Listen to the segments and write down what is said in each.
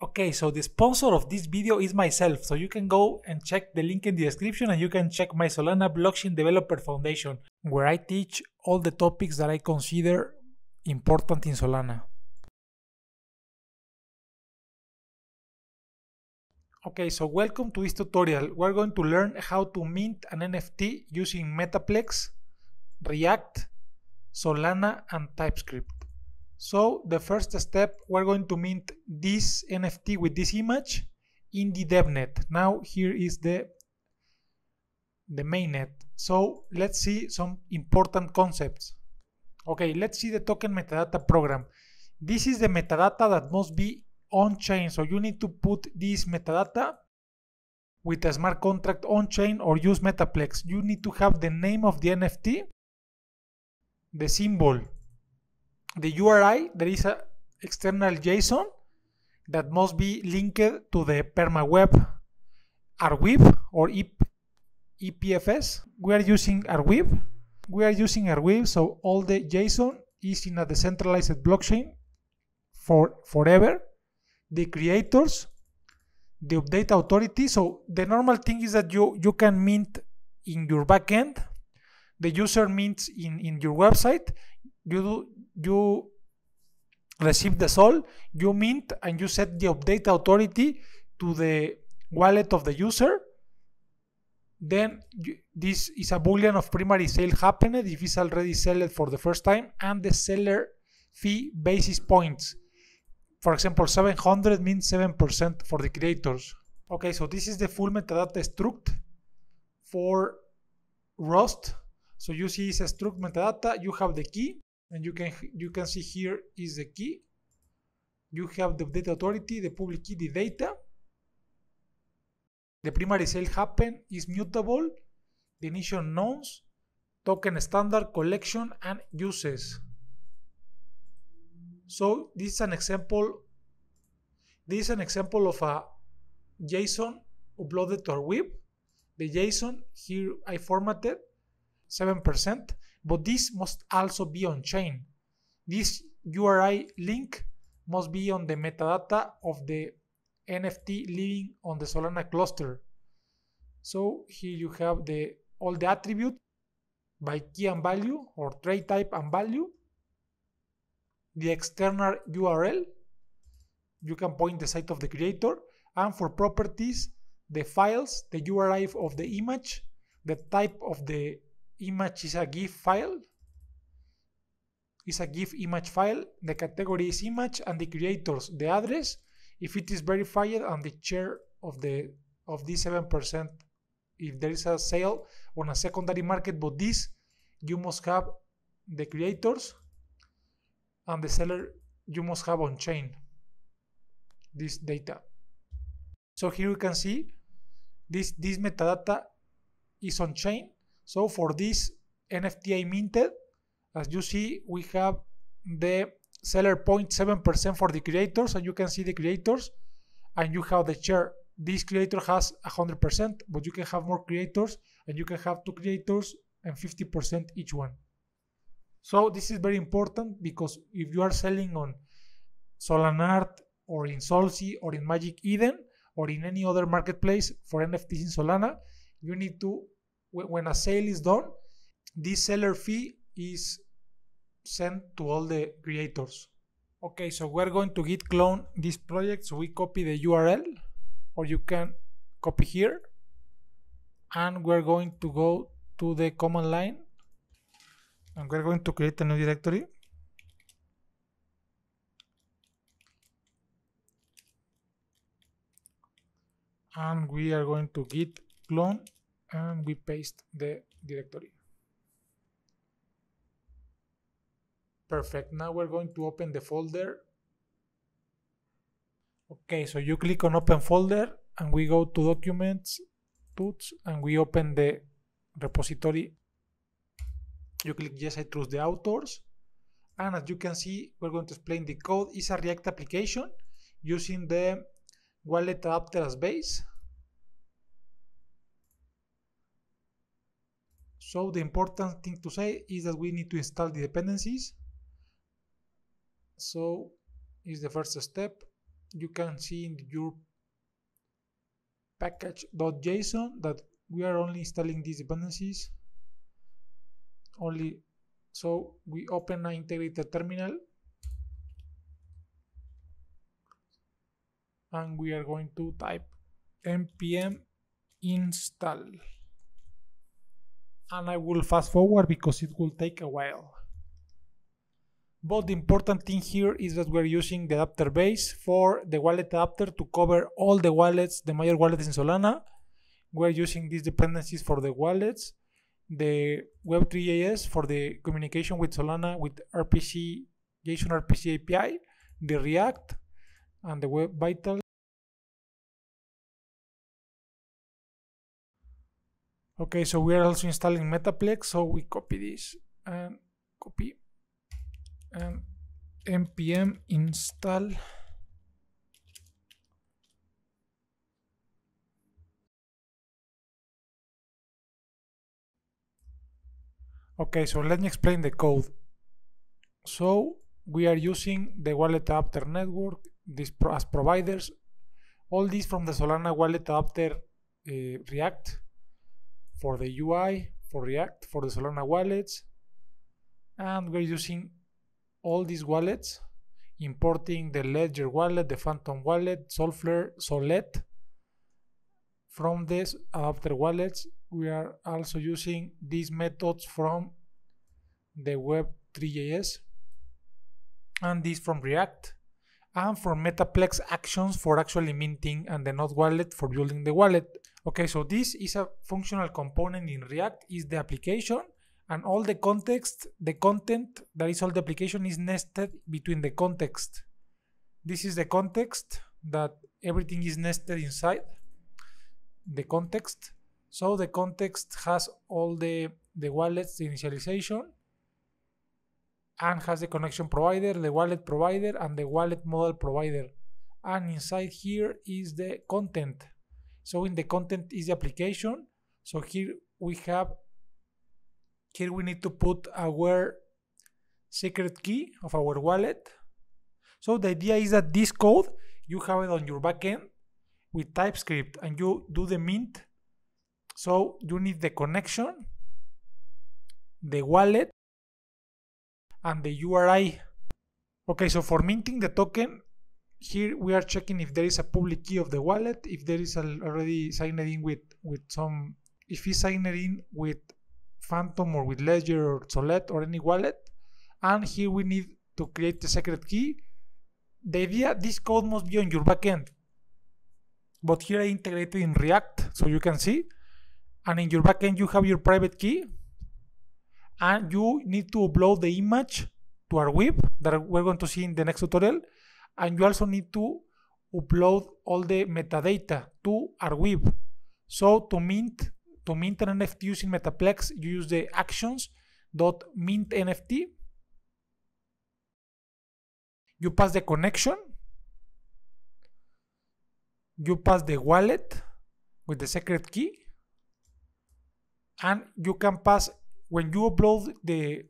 Okay, so the sponsor of this video is myself. So you can go and check the link in the description and you can check my Solana Blockchain Developer Foundation, where I teach all the topics that I consider important in Solana. Okay, so welcome to this tutorial. We're going to learn how to mint an NFT using Metaplex, React, Solana, and TypeScript. So the first step, we're going to mint this NFT with this image in the DevNet. Now here is the, the mainnet. So let's see some important concepts. Okay, let's see the token metadata program. This is the metadata that must be on-chain. So you need to put this metadata with a smart contract on-chain or use Metaplex. You need to have the name of the NFT, the symbol, the URI, there is an external JSON that must be linked to the permaweb arweb or EPFS. We are using arweb. We are using arweb, so all the JSON is in a decentralized blockchain for forever. The creators, the update authority. So the normal thing is that you, you can mint in your backend, the user mints in, in your website, you do you receive the sol, you mint and you set the update authority to the wallet of the user. Then you, this is a boolean of primary sale happened if it's already sold for the first time and the seller fee basis points. For example, 700 means 7% for the creators. Okay, so this is the full metadata struct for Rust. So you see it's a struct metadata, you have the key, and you can you can see here is the key you have the data authority the public key the data the primary sale happen is mutable the initial nonce token standard collection and uses so this is an example this is an example of a json uploaded to our web the json here i formatted 7% but this must also be on chain. This URI link must be on the metadata of the NFT living on the Solana cluster. So here you have the all the attribute by key and value or trade type and value, the external URL, you can point the site of the creator, and for properties, the files, the URI of the image, the type of the image is a GIF file. Is a GIF image file. The category is image and the creators the address. If it is verified and the share of the of this seven percent, if there is a sale on a secondary market, but this you must have the creators and the seller you must have on chain this data. So here you can see this this metadata is on chain so for this NFT I minted, as you see, we have the seller 0.7% for the creators, and you can see the creators, and you have the share. This creator has 100%, but you can have more creators, and you can have two creators and 50% each one. So this is very important because if you are selling on Solanart or in Solsi or in Magic Eden or in any other marketplace for NFTs in Solana, you need to when a sale is done, this seller fee is sent to all the creators. Okay, so we're going to git clone this project. So we copy the URL or you can copy here. And we're going to go to the command line and we're going to create a new directory. And we are going to git clone and we paste the directory. Perfect. Now we're going to open the folder. Okay, so you click on open folder and we go to documents, tools, and we open the repository. You click yes, I trust the authors. And as you can see, we're going to explain the code is a React application using the wallet adapter as base. So the important thing to say is that we need to install the dependencies. So is the first step. You can see in your package.json that we are only installing these dependencies. Only so we open an integrated terminal and we are going to type npm install and I will fast forward because it will take a while. But the important thing here is that we're using the adapter base for the wallet adapter to cover all the wallets, the major wallets in Solana. We're using these dependencies for the wallets, the Web3JS for the communication with Solana with RPC, JSON RPC API, the React, and the Web Vitals. Okay, so we are also installing Metaplex. So we copy this and copy and npm install Okay, so let me explain the code. So we are using the wallet adapter network this pro as providers. All this from the Solana wallet adapter uh, React for the UI, for React, for the Solana wallets. And we're using all these wallets, importing the Ledger wallet, the Phantom wallet, Solflare, Solet. From this after wallets, we are also using these methods from the Web3.js and these from React and for Metaplex actions for actually minting and the node wallet for building the wallet. Okay, so this is a functional component in React is the application and all the context, the content, that is all the application is nested between the context. This is the context that everything is nested inside the context. So the context has all the, the wallets, the initialization, and has the connection provider, the wallet provider, and the wallet model provider. And inside here is the content. So in the content is the application. So here we have, here we need to put our secret key of our wallet. So the idea is that this code, you have it on your backend with TypeScript and you do the mint. So you need the connection, the wallet, and the URI. Okay, so for minting the token, here we are checking if there is a public key of the wallet, if there is already signed in with, with some, if he signed in with Phantom or with Ledger or Solet or any wallet. And here we need to create the secret key. The idea, this code must be on your backend. But here I integrated in React, so you can see. And in your backend, you have your private key. And you need to upload the image to our web that we're going to see in the next tutorial and you also need to upload all the metadata to Arweave. So to mint to mint an NFT using Metaplex, you use the actions.mintNFT. You pass the connection. You pass the wallet with the secret key. And you can pass, when you upload the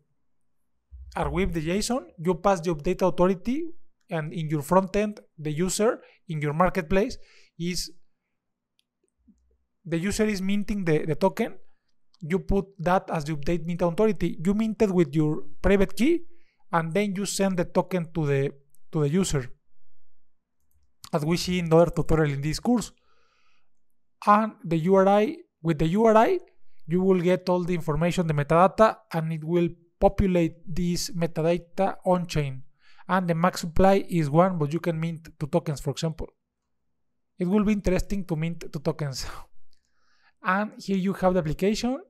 Arweave the JSON, you pass the update authority and in your front end, the user in your marketplace is the user is minting the, the token. You put that as the update mint authority. You mint it with your private key, and then you send the token to the to the user. As we see in other tutorial in this course. And the URI, with the URI, you will get all the information, the metadata, and it will populate this metadata on chain and the max supply is one, but you can mint two tokens, for example. It will be interesting to mint two tokens. and here you have the application.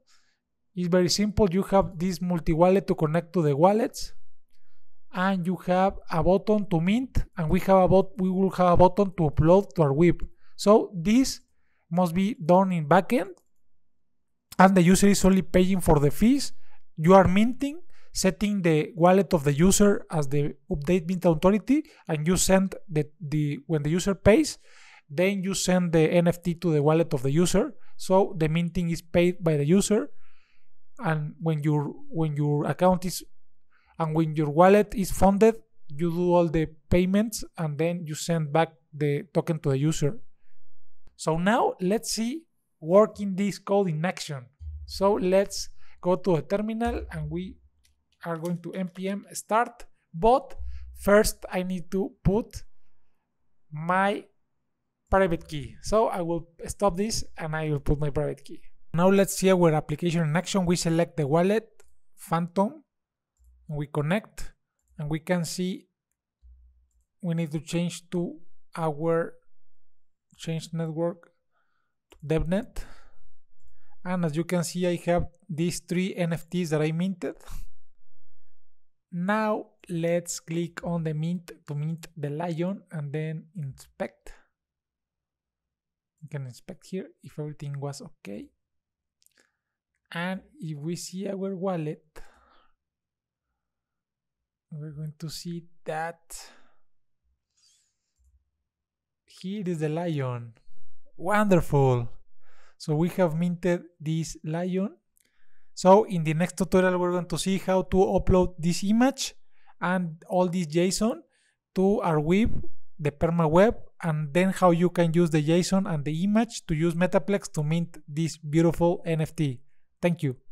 It's very simple. You have this multi-wallet to connect to the wallets. And you have a button to mint, and we have a bot we will have a button to upload to our web. So this must be done in backend, and the user is only paying for the fees you are minting setting the wallet of the user as the update mint authority and you send the, the when the user pays then you send the nft to the wallet of the user so the minting is paid by the user and when your when your account is and when your wallet is funded you do all the payments and then you send back the token to the user so now let's see working this code in action so let's go to a terminal and we are going to npm start but first I need to put my private key so I will stop this and I will put my private key now let's see our application in action we select the wallet phantom we connect and we can see we need to change to our change network to devnet and as you can see I have these three NFTs that I minted now let's click on the mint to mint the lion and then inspect. You can inspect here if everything was okay. And if we see our wallet, we're going to see that here is the lion. Wonderful. So we have minted this lion so in the next tutorial, we're going to see how to upload this image and all this JSON to our web, the permaweb, and then how you can use the JSON and the image to use Metaplex to mint this beautiful NFT. Thank you.